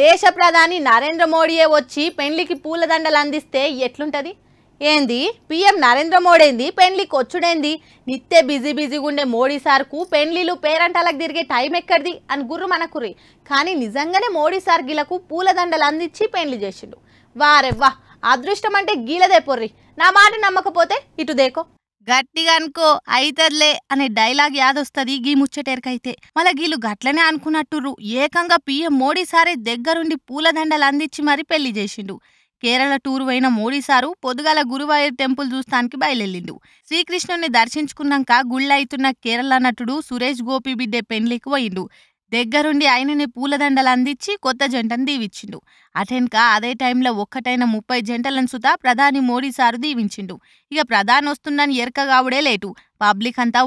దేశ ప్రధాని నరేంద్ర మోడీయే వచ్చి పెండ్లికి పూలదండలు అందిస్తే ఎట్లుంటుంది ఏంది పిఎం నరేంద్ర మోడీంది పెండ్లికి వచ్చుడేంది నిత్య బిజీ బిజీగా ఉండే మోడీ సార్కు పెండ్లీలు పేరంటాలకు తిరిగే టైం ఎక్కడిది అని గుర్రు మనకుర్రి కానీ నిజంగానే మోడీ సార్ గీలకు పూలదండలు అందించి పెండ్లి చేసిండు వారెవ్వా అదృష్టం అంటే గీలదే పొర్రి నా మాట నమ్మకపోతే ఇటు దేకో గట్టిగా అనుకో అయితదిలే అనే డైలాగ్ యాదొస్తుంది గీ ముచ్చటేరకైతే మళ్ళా గీళ్ళు గట్లనే అనుకున్నట్టుర్రు ఏకంగా పిఎం మోడీ సారే దగ్గరుండి పూలదండలు అందించి మరీ పెళ్లి చేసిండు కేరళ టూర్ అయిన మోడీ సారు పొద్దుగల గురువాయూర్ టెంపుల్ చూస్తానికి బయలుదేరిండు శ్రీకృష్ణుని దర్శించుకున్నాక గుళ్ళైతున్న కేరళ నటుడు సురేష్ గోపి బిడ్డే పెండ్లికి పోయిండు దగ్గరుండి ఆయనని పూలదండలు అందించి కొత్త జంటను దీవించిండు అటెన్క అదే టైంలో ఒక్కటైన ముప్పై జంటలను సుతా ప్రధాని మోడీ సారు దీవించిండు ఇక ప్రధాని వస్తుందని ఎరకగావుడే లేటు పబ్లిక్ అంతా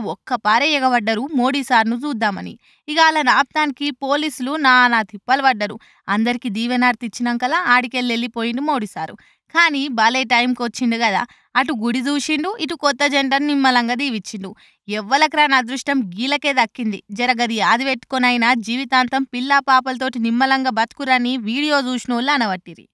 పారే ఎగబడ్డరు మోడీ సార్ను చూద్దామని ఇక అలా నాపడానికి పోలీసులు నానా తిప్పలు పడ్డరు అందరికీ దీవెనార్తి ఇచ్చినాకలా ఆడికెళ్ళి వెళ్ళిపోయిండు మోడీ సారు కానీ బాలే టైంకి వచ్చిండు కదా అటు గుడి చూసిండు ఇటు కొత్త జంటను నిమ్మలంగా దీవిచ్చిండు ఎవ్వలకు నా అదృష్టం గీలకే దక్కింది జరగది ఆది పెట్టుకొనైనా జీవితాంతం పిల్లా పాపలతోటి నిమ్మలంగా బతుకురని వీడియో చూసిన వాళ్ళు అనవట్టిరి